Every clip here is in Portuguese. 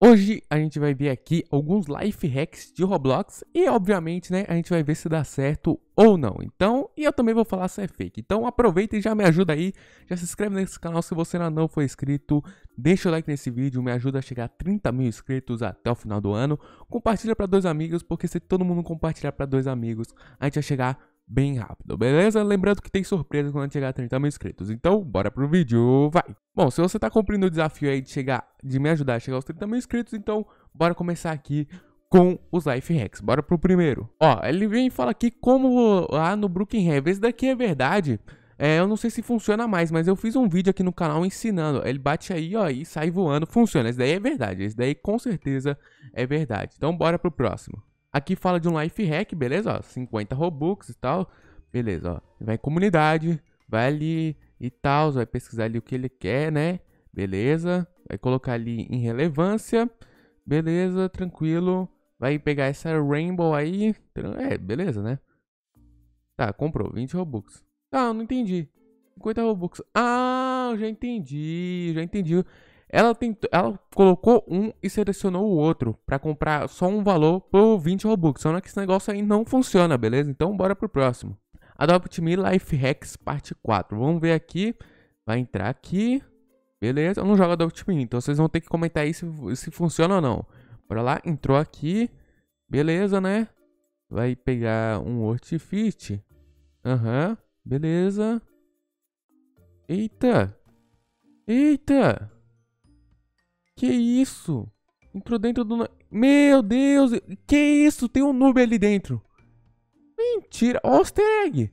Hoje a gente vai ver aqui alguns life hacks de Roblox e obviamente, né, a gente vai ver se dá certo ou não. Então, e eu também vou falar se é fake. Então, aproveita e já me ajuda aí, já se inscreve nesse canal se você ainda não for inscrito, deixa o like nesse vídeo, me ajuda a chegar a 30 mil inscritos até o final do ano, compartilha para dois amigos, porque se todo mundo compartilhar para dois amigos, a gente vai chegar bem rápido, beleza? Lembrando que tem surpresa quando chegar a 30 mil inscritos. Então, bora pro vídeo, vai! Bom, se você tá cumprindo o desafio aí de chegar, de me ajudar a chegar aos 30 mil inscritos, então bora começar aqui com os life hacks. Bora pro primeiro. Ó, ele vem e fala aqui como lá no Brooklyn Esse daqui é verdade. É, eu não sei se funciona mais, mas eu fiz um vídeo aqui no canal ensinando. Ele bate aí, ó, e sai voando. Funciona. Esse daí é verdade. Esse daí com certeza é verdade. Então bora pro próximo. Aqui fala de um life hack, beleza? Ó, 50 Robux e tal. Beleza, ó. Vai em comunidade, vai ali e tal, vai pesquisar ali o que ele quer, né? Beleza. Vai colocar ali em relevância. Beleza, tranquilo. Vai pegar essa Rainbow aí. É, beleza, né? Tá, comprou 20 tá, Robux. ah, não entendi. 50 Robux. Ah, já entendi, já entendi. Ela, tentou, ela colocou um e selecionou o outro para comprar só um valor por 20 Robux. Só que esse negócio aí não funciona, beleza? Então bora pro próximo. Adopt Me Life Hacks parte 4. Vamos ver aqui. Vai entrar aqui. Beleza, eu não jogo Adopt Me, então vocês vão ter que comentar aí se, se funciona ou não. Bora lá, entrou aqui. Beleza, né? Vai pegar um Ortifit. Aham, uhum. beleza. Eita. Eita. Que isso? Entrou dentro do... Meu Deus! Que isso? Tem um noob ali dentro. Mentira! Ó, egg!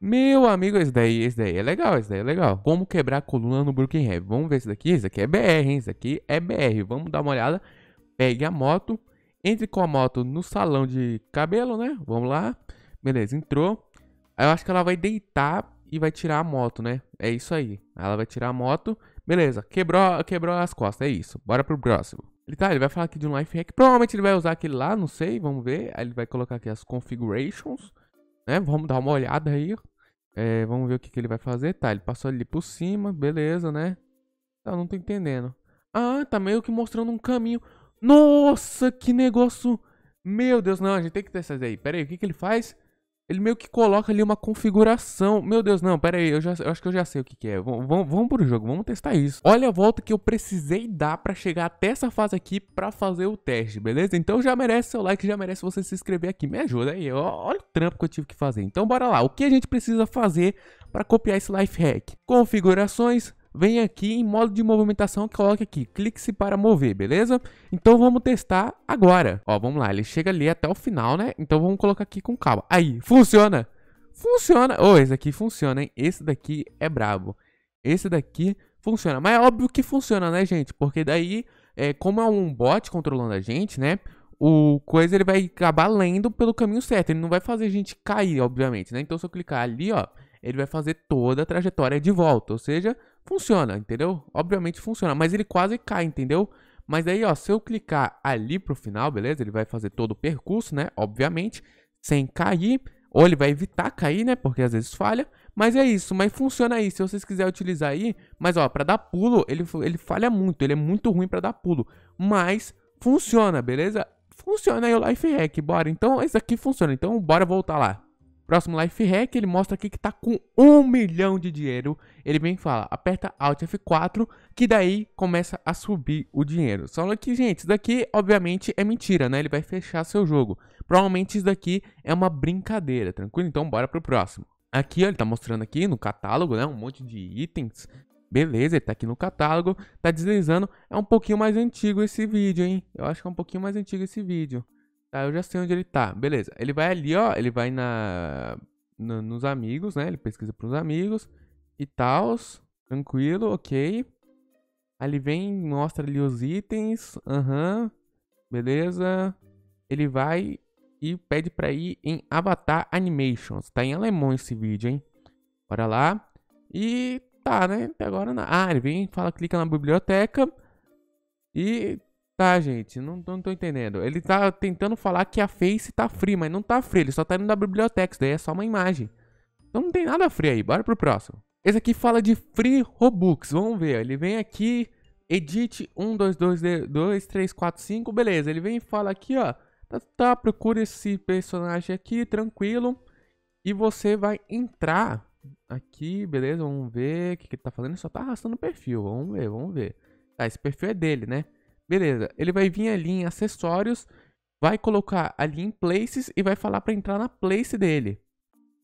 Meu amigo, esse daí, esse daí é legal, esse daí é legal. Como quebrar a coluna no Broken Heavy. Vamos ver esse daqui. Esse daqui é BR, hein? Esse daqui é BR. Vamos dar uma olhada. Pegue a moto. Entre com a moto no salão de cabelo, né? Vamos lá. Beleza, entrou. Eu acho que ela vai deitar e vai tirar a moto, né? É isso aí. Ela vai tirar a moto. Beleza, quebrou, quebrou as costas, é isso. Bora pro próximo. Ele tá, ele vai falar aqui de um life hack. Provavelmente ele vai usar aquele lá, não sei, vamos ver. Aí ele vai colocar aqui as configurations, né? Vamos dar uma olhada aí. É, vamos ver o que, que ele vai fazer. Tá, ele passou ali por cima, beleza, né? Tá, não tô entendendo. Ah, tá meio que mostrando um caminho. Nossa, que negócio... Meu Deus, não, a gente tem que testar isso aí. Pera aí, o que, que ele faz? Ele meio que coloca ali uma configuração. Meu Deus, não, pera aí, eu, já, eu acho que eu já sei o que, que é. Vamos vamo, pro jogo, vamos testar isso. Olha a volta que eu precisei dar pra chegar até essa fase aqui pra fazer o teste, beleza? Então já merece seu like, já merece você se inscrever aqui. Me ajuda aí, olha o trampo que eu tive que fazer. Então bora lá, o que a gente precisa fazer pra copiar esse life hack? Configurações, vem aqui em modo de movimentação, coloca aqui, clique-se para mover, beleza? Então vamos testar agora. Ó, vamos lá, ele chega ali até o final, né? Então vamos colocar aqui com calma. Aí, funciona! Funciona! Ô, oh, esse aqui funciona, hein? Esse daqui é brabo. Esse daqui funciona. Mas é óbvio que funciona, né, gente? Porque daí, é, como é um bot controlando a gente, né? o coisa ele vai acabar lendo pelo caminho certo. Ele não vai fazer a gente cair, obviamente, né? Então, se eu clicar ali, ó, ele vai fazer toda a trajetória de volta. Ou seja, funciona, entendeu? Obviamente funciona, mas ele quase cai, entendeu? Mas aí, ó, se eu clicar ali pro final, beleza? Ele vai fazer todo o percurso, né? Obviamente, sem cair. Ou ele vai evitar cair, né? Porque às vezes falha. Mas é isso, mas funciona aí. Se vocês quiserem utilizar aí, mas ó, para dar pulo, ele, ele falha muito, ele é muito ruim para dar pulo. Mas funciona, beleza? Funciona aí o life hack, bora. Então, isso aqui funciona. Então, bora voltar lá. Próximo life hack, ele mostra aqui que tá com um milhão de dinheiro. Ele vem e fala, aperta Alt F4, que daí começa a subir o dinheiro. Só que, gente, isso daqui obviamente é mentira, né? Ele vai fechar seu jogo. Provavelmente isso daqui é uma brincadeira, tranquilo? Então bora pro próximo. Aqui, ó, ele tá mostrando aqui no catálogo, né? Um monte de itens. Beleza, ele tá aqui no catálogo, tá deslizando. É um pouquinho mais antigo esse vídeo, hein? Eu acho que é um pouquinho mais antigo esse vídeo eu já sei onde ele tá. Beleza. Ele vai ali, ó. Ele vai na, na nos amigos, né? Ele pesquisa pros amigos e tal. Tranquilo, ok. Aí ele vem, mostra ali os itens. Aham. Uhum. Beleza. Ele vai e pede pra ir em Avatar Animations. Tá em alemão esse vídeo, hein? Bora lá. E tá, né? Até agora na Ah, ele vem, fala, clica na biblioteca. E Tá, gente, não, não tô entendendo. Ele tá tentando falar que a Face tá free, mas não tá free, ele só tá indo da biblioteca, isso daí é só uma imagem. Então não tem nada free aí, bora pro próximo. Esse aqui fala de free Robux, vamos ver, ele vem aqui, edit 1, 2, 2, 2, 3, 4, 5, beleza, ele vem e fala aqui, ó, tá, tá procura esse personagem aqui, tranquilo, e você vai entrar aqui, beleza, vamos ver o que, que ele tá falando, ele só tá arrastando o perfil, vamos ver, vamos ver. Tá, esse perfil é dele, né? Beleza, ele vai vir ali em acessórios, vai colocar ali em places e vai falar para entrar na place dele.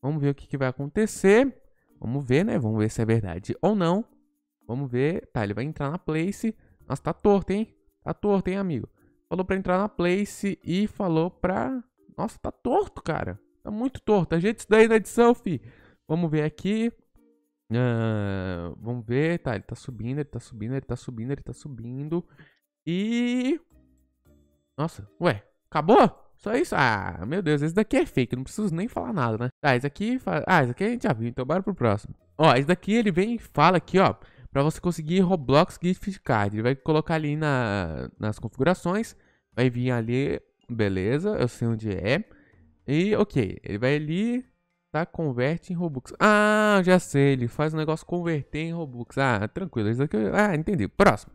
Vamos ver o que, que vai acontecer. Vamos ver, né? Vamos ver se é verdade ou não. Vamos ver. Tá, ele vai entrar na place. Nossa, tá torto, hein? Tá torto, hein, amigo? Falou pra entrar na place e falou pra... Nossa, tá torto, cara. Tá muito torto. Ajeita isso daí na edição, fi. Vamos ver aqui. Uh, vamos ver. Tá, ele tá subindo, ele tá subindo, ele tá subindo, ele tá subindo. E... Nossa, ué, acabou? Só isso? Ah, meu Deus, esse daqui é fake, não preciso nem falar nada, né? Ah, esse aqui... Fa... Ah, esse aqui a gente já viu, então bora pro próximo. Ó, esse daqui ele vem e fala aqui, ó, pra você conseguir Roblox Gift Card. Ele vai colocar ali na... nas configurações, vai vir ali, beleza, eu sei onde é. E, ok, ele vai ali, tá, converte em Robux. Ah, já sei, ele faz um negócio converter em Robux. Ah, tranquilo, isso daqui... Eu... Ah, entendi, próximo.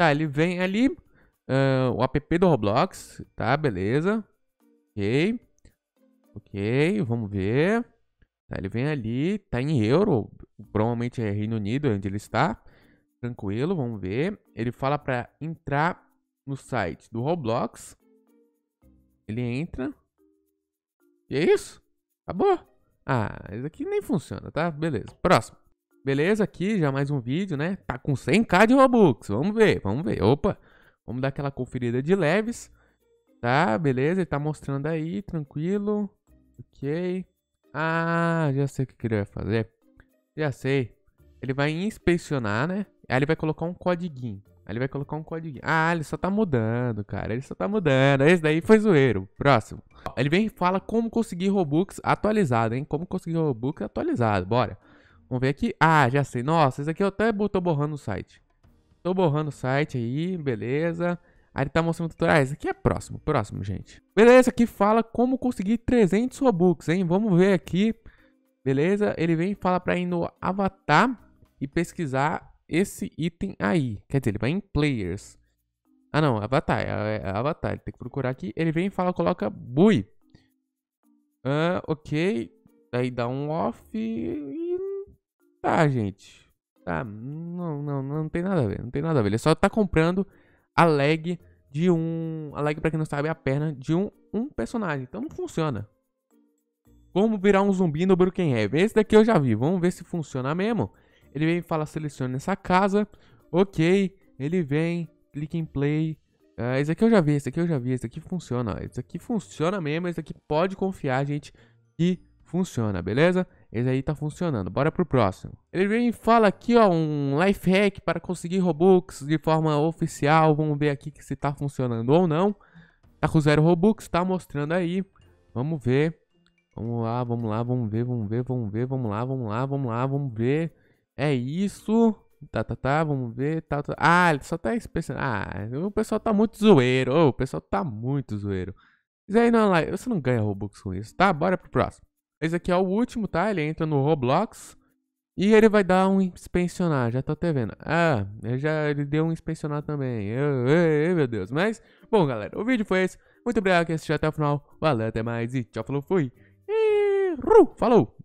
Tá, ele vem ali, uh, o app do Roblox, tá, beleza. Ok, ok, vamos ver. Tá, ele vem ali, tá em euro, provavelmente é Reino Unido é onde ele está. Tranquilo, vamos ver. Ele fala para entrar no site do Roblox. Ele entra. E é isso? Acabou? Ah, isso aqui nem funciona, tá? Beleza. Próximo. Beleza, aqui já mais um vídeo, né? Tá com 100k de Robux. Vamos ver, vamos ver. Opa, vamos dar aquela conferida de leves. Tá, beleza, ele tá mostrando aí, tranquilo. Ok. Ah, já sei o que ele vai fazer. Já sei. Ele vai inspecionar, né? Aí ele vai colocar um código Aí ele vai colocar um código Ah, ele só tá mudando, cara. Ele só tá mudando. Esse daí foi zoeiro. Próximo. Ele vem e fala como conseguir Robux atualizado, hein? Como conseguir Robux atualizado. Bora. Vamos ver aqui. Ah, já sei. Nossa, esse aqui eu até tô borrando o site. Tô borrando o site aí, beleza. Aí ele tá mostrando tutoriais. Ah, aqui é próximo, próximo, gente. Beleza, aqui fala como conseguir 300 Robux, hein? Vamos ver aqui. Beleza, ele vem e fala pra ir no avatar e pesquisar esse item aí. Quer dizer, ele vai em players. Ah, não, avatar. É, é avatar, ele tem que procurar aqui. Ele vem e fala, coloca bui. Ah, ok. Aí dá um off Tá, gente. Tá, não, não, não tem nada a ver, não tem nada a ver. Ele só tá comprando a leg de um. A leg, pra quem não sabe, é a perna de um, um personagem. Então não funciona. Como virar um zumbi no Broken Heaven? É, esse daqui eu já vi. Vamos ver se funciona mesmo. Ele vem e fala: selecione essa casa. Ok. Ele vem, clica em play. Uh, esse aqui eu já vi, esse aqui eu já vi. Esse aqui funciona. Esse aqui funciona mesmo. Esse aqui pode confiar, gente, que funciona, beleza? Esse aí tá funcionando. Bora pro próximo. Ele vem fala aqui, ó, um life hack para conseguir Robux de forma oficial. Vamos ver aqui se tá funcionando ou não. Tá com zero Robux, tá mostrando aí. Vamos ver. Vamos lá, vamos lá, vamos ver, vamos ver, vamos ver, vamos lá, vamos lá, vamos lá, vamos ver. É isso. Tá, tá, tá, vamos ver. Tá, tá. Ah, ele só tá especial. Ah, o pessoal tá muito zoeiro. Oh, o pessoal tá muito zoeiro. Isso aí não é live. Você não ganha Robux com isso, tá? Bora pro próximo. Esse aqui é o último, tá? Ele entra no Roblox. E ele vai dar um inspecionar, já tô até vendo. Ah, ele já ele deu um inspecionar também. Eu, eu, eu, meu Deus. Mas, bom, galera, o vídeo foi esse. Muito obrigado por assistir até o final. Valeu, até mais e tchau, falou, fui. E, ru, falou!